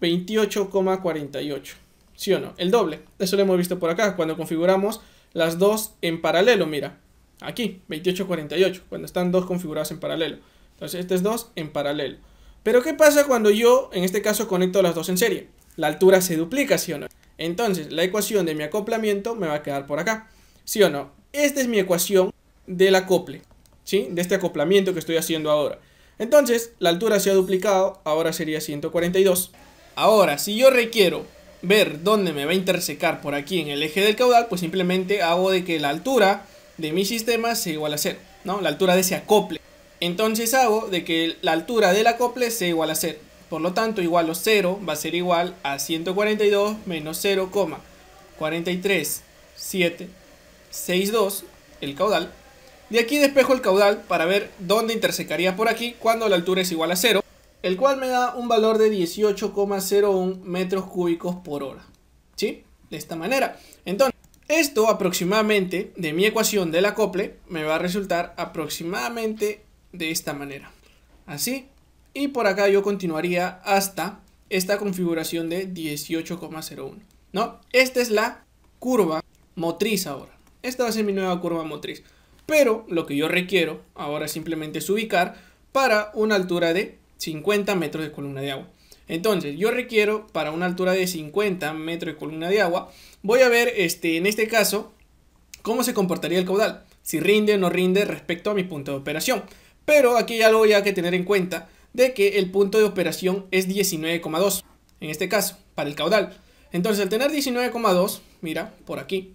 28,48. ¿Sí o no? El doble. Eso lo hemos visto por acá, cuando configuramos las dos en paralelo, mira. Aquí, 28,48, cuando están dos configuradas en paralelo. Entonces estas dos en paralelo. Pero ¿qué pasa cuando yo, en este caso, conecto las dos en serie? La altura se duplica, ¿sí o no? Entonces, la ecuación de mi acoplamiento me va a quedar por acá, ¿sí o no? Esta es mi ecuación del acople, ¿sí? De este acoplamiento que estoy haciendo ahora. Entonces, la altura se ha duplicado, ahora sería 142. Ahora, si yo requiero ver dónde me va a intersecar por aquí en el eje del caudal, pues simplemente hago de que la altura de mi sistema sea igual a cero, ¿no? La altura de ese acople. Entonces hago de que la altura del acople sea igual a 0. Por lo tanto, igual a 0 va a ser igual a 142 menos 0,43762, el caudal. De aquí despejo el caudal para ver dónde intersecaría por aquí cuando la altura es igual a 0, el cual me da un valor de 18,01 metros cúbicos por hora. ¿Sí? De esta manera. Entonces, esto aproximadamente de mi ecuación del acople me va a resultar aproximadamente de esta manera. Así. Y por acá yo continuaría hasta esta configuración de 18,01. ¿No? Esta es la curva motriz ahora. Esta va a ser mi nueva curva motriz. Pero lo que yo requiero ahora simplemente es ubicar para una altura de 50 metros de columna de agua. Entonces, yo requiero para una altura de 50 metros de columna de agua. Voy a ver este, en este caso cómo se comportaría el caudal. Si rinde o no rinde respecto a mi punto de operación. Pero aquí ya lo ya que tener en cuenta de que el punto de operación es 19,2, en este caso, para el caudal. Entonces, al tener 19,2, mira, por aquí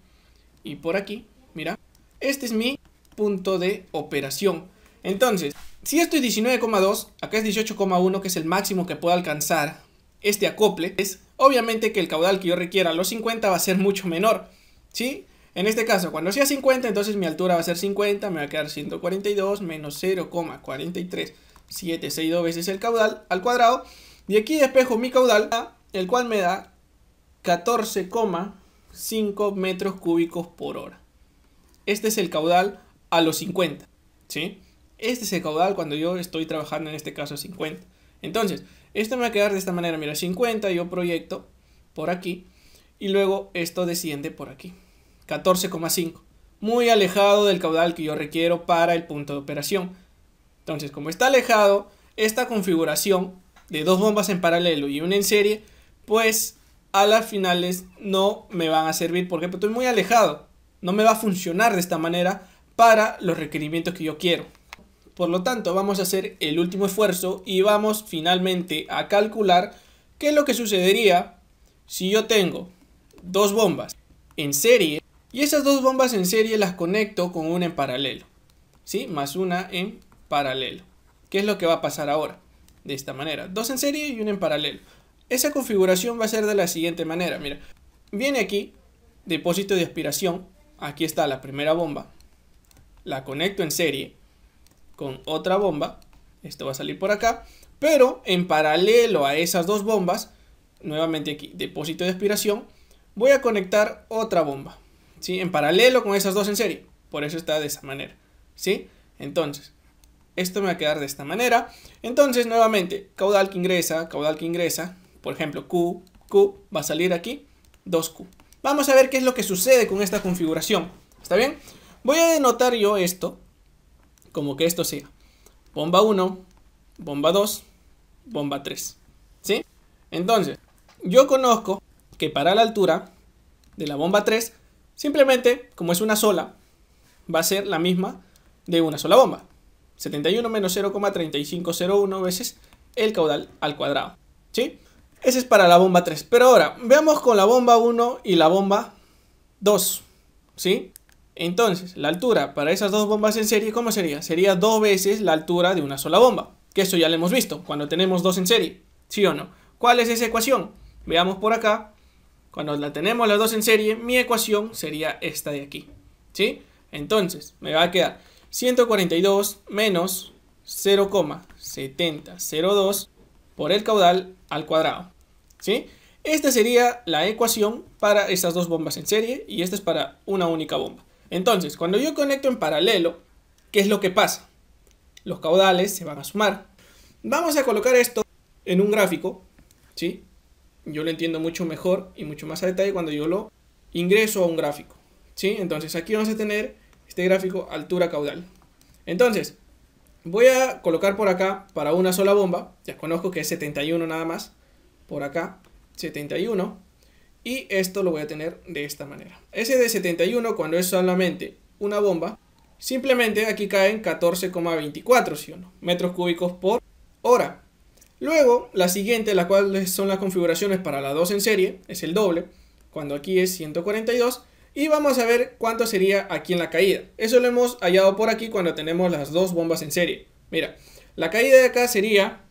y por aquí, mira, este es mi punto de operación. Entonces, si esto es 19,2, acá es 18,1, que es el máximo que pueda alcanzar este acople, es obviamente que el caudal que yo requiera a los 50 va a ser mucho menor, ¿sí? En este caso, cuando sea 50, entonces mi altura va a ser 50, me va a quedar 142 menos 0,43762 veces el caudal al cuadrado. Y aquí despejo mi caudal, el cual me da 14,5 metros cúbicos por hora. Este es el caudal a los 50, ¿sí? Este es el caudal cuando yo estoy trabajando en este caso 50. Entonces, esto me va a quedar de esta manera, mira, 50, yo proyecto por aquí y luego esto desciende por aquí. 14,5, muy alejado del caudal que yo requiero para el punto de operación. Entonces, como está alejado, esta configuración de dos bombas en paralelo y una en serie, pues a las finales no me van a servir porque estoy muy alejado. No me va a funcionar de esta manera para los requerimientos que yo quiero. Por lo tanto, vamos a hacer el último esfuerzo y vamos finalmente a calcular qué es lo que sucedería si yo tengo dos bombas en serie y esas dos bombas en serie las conecto con una en paralelo. ¿Sí? Más una en paralelo. ¿Qué es lo que va a pasar ahora? De esta manera. Dos en serie y una en paralelo. Esa configuración va a ser de la siguiente manera. Mira, viene aquí, depósito de aspiración. Aquí está la primera bomba. La conecto en serie con otra bomba. Esto va a salir por acá. Pero en paralelo a esas dos bombas, nuevamente aquí, depósito de aspiración, voy a conectar otra bomba. ¿sí? En paralelo con esas dos en serie. Por eso está de esa manera, ¿sí? Entonces, esto me va a quedar de esta manera. Entonces, nuevamente, caudal que ingresa, caudal que ingresa, por ejemplo, Q, Q va a salir aquí, 2Q. Vamos a ver qué es lo que sucede con esta configuración, ¿está bien? Voy a denotar yo esto, como que esto sea bomba 1, bomba 2, bomba 3, ¿sí? Entonces, yo conozco que para la altura de la bomba 3 Simplemente, como es una sola, va a ser la misma de una sola bomba. 71 menos 0,3501 veces el caudal al cuadrado. ¿Sí? Ese es para la bomba 3. Pero ahora, veamos con la bomba 1 y la bomba 2. ¿Sí? Entonces, la altura para esas dos bombas en serie, ¿cómo sería? Sería dos veces la altura de una sola bomba. Que eso ya lo hemos visto, cuando tenemos dos en serie. ¿Sí o no? ¿Cuál es esa ecuación? Veamos por acá. Cuando la tenemos las dos en serie, mi ecuación sería esta de aquí. ¿Sí? Entonces, me va a quedar 142 menos 0,7002 por el caudal al cuadrado. ¿Sí? Esta sería la ecuación para estas dos bombas en serie y esta es para una única bomba. Entonces, cuando yo conecto en paralelo, ¿qué es lo que pasa? Los caudales se van a sumar. Vamos a colocar esto en un gráfico, ¿sí? yo lo entiendo mucho mejor y mucho más a detalle cuando yo lo ingreso a un gráfico. ¿sí? Entonces aquí vamos a tener este gráfico altura caudal. Entonces, voy a colocar por acá para una sola bomba, ya conozco que es 71 nada más, por acá 71, y esto lo voy a tener de esta manera. Ese de 71 cuando es solamente una bomba, simplemente aquí caen 14,24 metros cúbicos por hora. Luego, la siguiente, la cual son las configuraciones para la dos en serie, es el doble, cuando aquí es 142, y vamos a ver cuánto sería aquí en la caída. Eso lo hemos hallado por aquí cuando tenemos las dos bombas en serie. Mira, la caída de acá sería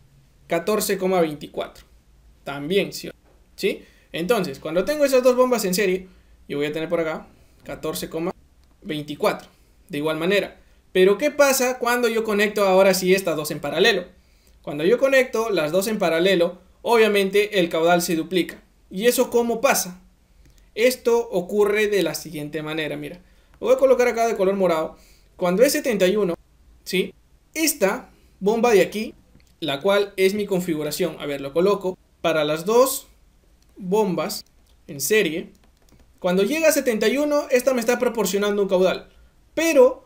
14,24. También, ¿sí? ¿sí? Entonces, cuando tengo esas dos bombas en serie, yo voy a tener por acá 14,24. De igual manera. Pero, ¿qué pasa cuando yo conecto ahora sí estas dos en paralelo? Cuando yo conecto las dos en paralelo, obviamente el caudal se duplica. ¿Y eso cómo pasa? Esto ocurre de la siguiente manera, mira. Lo voy a colocar acá de color morado. Cuando es 71, ¿sí? Esta bomba de aquí, la cual es mi configuración, a ver, lo coloco para las dos bombas en serie. Cuando llega a 71, esta me está proporcionando un caudal. Pero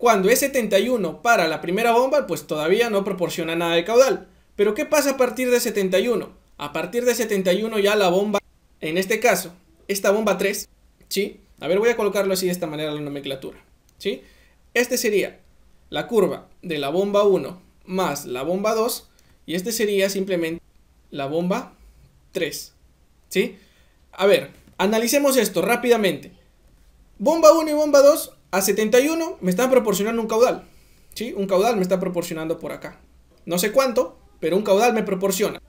cuando es 71 para la primera bomba, pues todavía no proporciona nada de caudal. Pero ¿qué pasa a partir de 71? A partir de 71 ya la bomba, en este caso, esta bomba 3, ¿sí? A ver, voy a colocarlo así de esta manera la nomenclatura, ¿sí? Este sería la curva de la bomba 1 más la bomba 2 y este sería simplemente la bomba 3, ¿sí? A ver, analicemos esto rápidamente. Bomba 1 y bomba 2 a 71 me están proporcionando un caudal. ¿Sí? Un caudal me está proporcionando por acá. No sé cuánto, pero un caudal me proporciona.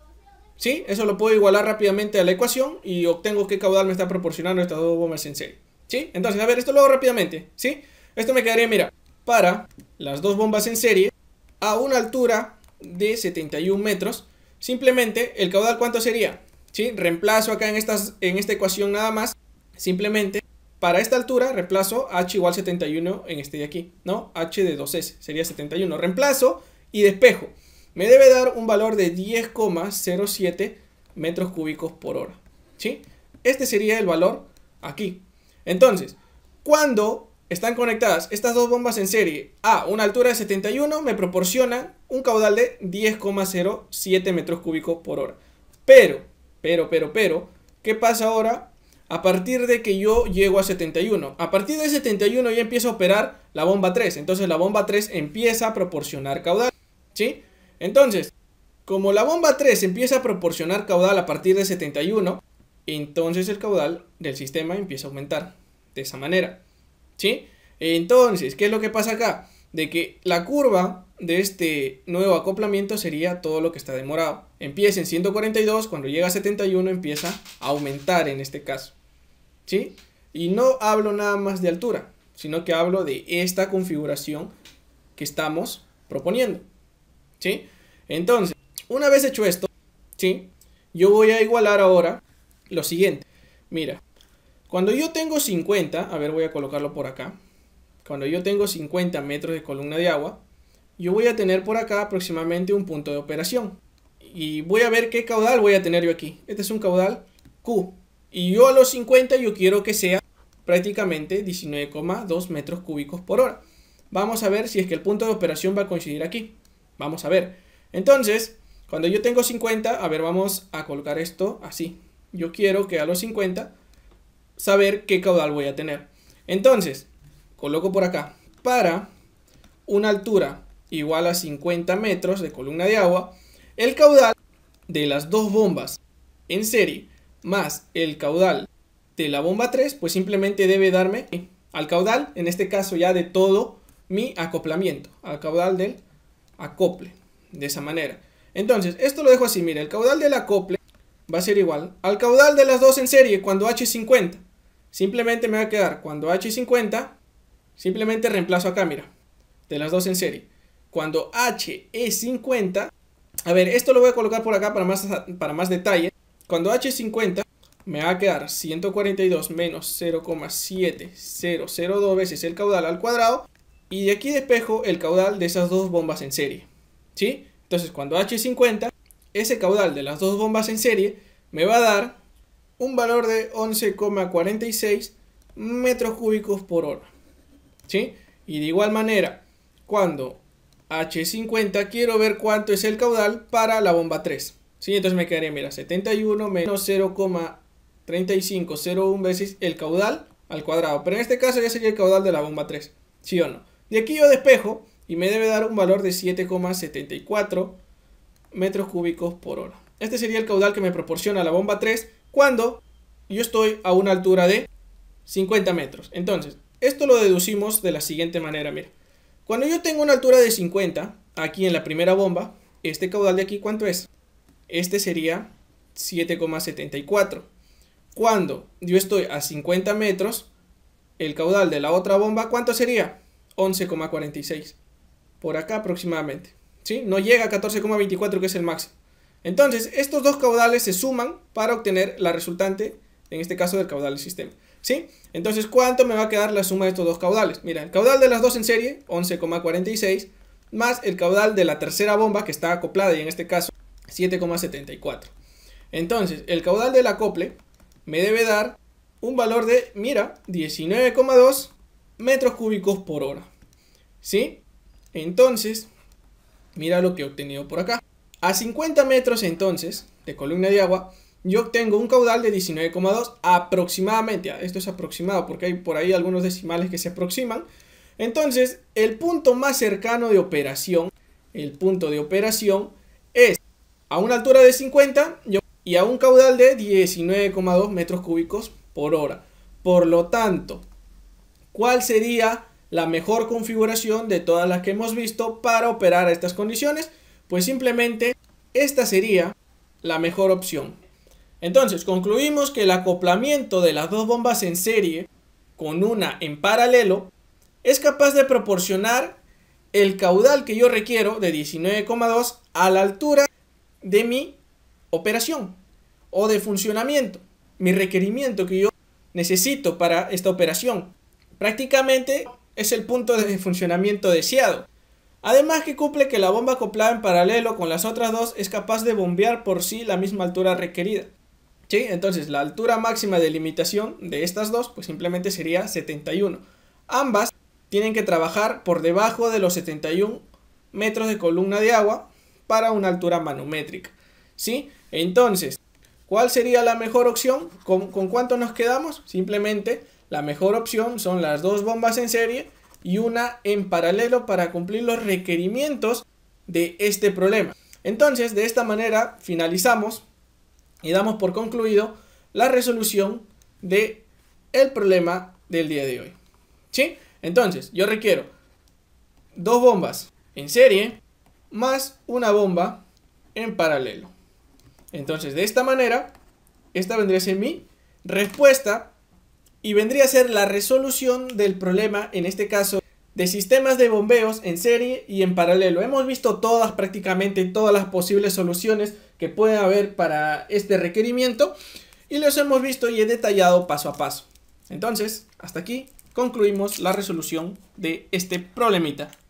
¿Sí? Eso lo puedo igualar rápidamente a la ecuación y obtengo qué caudal me está proporcionando estas dos bombas en serie. ¿Sí? Entonces, a ver, esto lo hago rápidamente. ¿Sí? Esto me quedaría, mira, para las dos bombas en serie a una altura de 71 metros. Simplemente, ¿el caudal cuánto sería? ¿Sí? Reemplazo acá en, estas, en esta ecuación nada más. Simplemente para esta altura, reemplazo h igual 71 en este de aquí, ¿no? h de 2s sería 71. Reemplazo y despejo. Me debe dar un valor de 10,07 metros cúbicos por hora, ¿sí? Este sería el valor aquí. Entonces, cuando están conectadas estas dos bombas en serie a una altura de 71, me proporcionan un caudal de 10,07 metros cúbicos por hora. Pero, pero, pero, pero, ¿qué pasa ahora a partir de que yo llego a 71. A partir de 71 yo empieza a operar la bomba 3. Entonces la bomba 3 empieza a proporcionar caudal. ¿Sí? Entonces, como la bomba 3 empieza a proporcionar caudal a partir de 71, entonces el caudal del sistema empieza a aumentar. De esa manera. ¿Sí? Entonces, ¿qué es lo que pasa acá? De que la curva de este nuevo acoplamiento sería todo lo que está demorado. Empieza en 142, cuando llega a 71 empieza a aumentar en este caso. ¿sí? Y no hablo nada más de altura, sino que hablo de esta configuración que estamos proponiendo, ¿sí? Entonces, una vez hecho esto, ¿sí? Yo voy a igualar ahora lo siguiente. Mira, cuando yo tengo 50, a ver, voy a colocarlo por acá. Cuando yo tengo 50 metros de columna de agua, yo voy a tener por acá aproximadamente un punto de operación. Y voy a ver qué caudal voy a tener yo aquí. Este es un caudal Q. Y yo a los 50 yo quiero que sea prácticamente 19,2 metros cúbicos por hora. Vamos a ver si es que el punto de operación va a coincidir aquí. Vamos a ver. Entonces, cuando yo tengo 50, a ver, vamos a colocar esto así. Yo quiero que a los 50 saber qué caudal voy a tener. Entonces, coloco por acá. Para una altura igual a 50 metros de columna de agua, el caudal de las dos bombas en serie más el caudal de la bomba 3, pues simplemente debe darme al caudal, en este caso ya de todo mi acoplamiento, al caudal del acople, de esa manera. Entonces, esto lo dejo así, mira, el caudal del acople va a ser igual al caudal de las dos en serie cuando h es 50. Simplemente me va a quedar cuando h es 50, simplemente reemplazo acá, mira, de las dos en serie. Cuando h es 50, a ver, esto lo voy a colocar por acá para más, para más detalle. Cuando h 50, me va a quedar 142 menos 0,7002 veces el caudal al cuadrado. Y de aquí despejo el caudal de esas dos bombas en serie. ¿Sí? Entonces, cuando h 50, ese caudal de las dos bombas en serie me va a dar un valor de 11,46 metros cúbicos por hora. ¿Sí? Y de igual manera, cuando H50 quiero ver cuánto es el caudal para la bomba 3. Sí, entonces me quedaría, mira, 71 menos 0,3501 veces el caudal al cuadrado. Pero en este caso ya sería el caudal de la bomba 3, ¿sí o no? De aquí yo despejo y me debe dar un valor de 7,74 metros cúbicos por hora. Este sería el caudal que me proporciona la bomba 3 cuando yo estoy a una altura de 50 metros. Entonces, esto lo deducimos de la siguiente manera, mira. Cuando yo tengo una altura de 50, aquí en la primera bomba, este caudal de aquí, ¿cuánto es? este sería 7,74. Cuando yo estoy a 50 metros, el caudal de la otra bomba, ¿cuánto sería? 11,46. Por acá aproximadamente. ¿sí? No llega a 14,24 que es el máximo. Entonces, estos dos caudales se suman para obtener la resultante, en este caso del caudal del sistema. ¿sí? Entonces, ¿cuánto me va a quedar la suma de estos dos caudales? Mira, el caudal de las dos en serie, 11,46, más el caudal de la tercera bomba que está acoplada y en este caso 7,74. Entonces, el caudal del acople me debe dar un valor de, mira, 19,2 metros cúbicos por hora. ¿Sí? Entonces, mira lo que he obtenido por acá. A 50 metros entonces de columna de agua, yo obtengo un caudal de 19,2 aproximadamente. Ah, esto es aproximado porque hay por ahí algunos decimales que se aproximan. Entonces, el punto más cercano de operación, el punto de operación a una altura de 50 y a un caudal de 19,2 metros cúbicos por hora. Por lo tanto, ¿cuál sería la mejor configuración de todas las que hemos visto para operar a estas condiciones? Pues simplemente esta sería la mejor opción. Entonces, concluimos que el acoplamiento de las dos bombas en serie con una en paralelo es capaz de proporcionar el caudal que yo requiero de 19,2 a la altura de mi operación o de funcionamiento, mi requerimiento que yo necesito para esta operación. Prácticamente es el punto de funcionamiento deseado. Además que cumple que la bomba acoplada en paralelo con las otras dos es capaz de bombear por sí la misma altura requerida. ¿Sí? Entonces la altura máxima de limitación de estas dos pues simplemente sería 71. Ambas tienen que trabajar por debajo de los 71 metros de columna de agua para una altura manométrica. ¿Sí? Entonces, ¿cuál sería la mejor opción? ¿Con, ¿Con, cuánto nos quedamos? Simplemente la mejor opción son las dos bombas en serie y una en paralelo para cumplir los requerimientos de este problema. Entonces, de esta manera finalizamos y damos por concluido la resolución de el problema del día de hoy. ¿Sí? Entonces, yo requiero dos bombas en serie más una bomba en paralelo. Entonces, de esta manera, esta vendría a ser mi respuesta y vendría a ser la resolución del problema, en este caso, de sistemas de bombeos en serie y en paralelo. Hemos visto todas, prácticamente todas las posibles soluciones que puede haber para este requerimiento y los hemos visto y he detallado paso a paso. Entonces, hasta aquí concluimos la resolución de este problemita.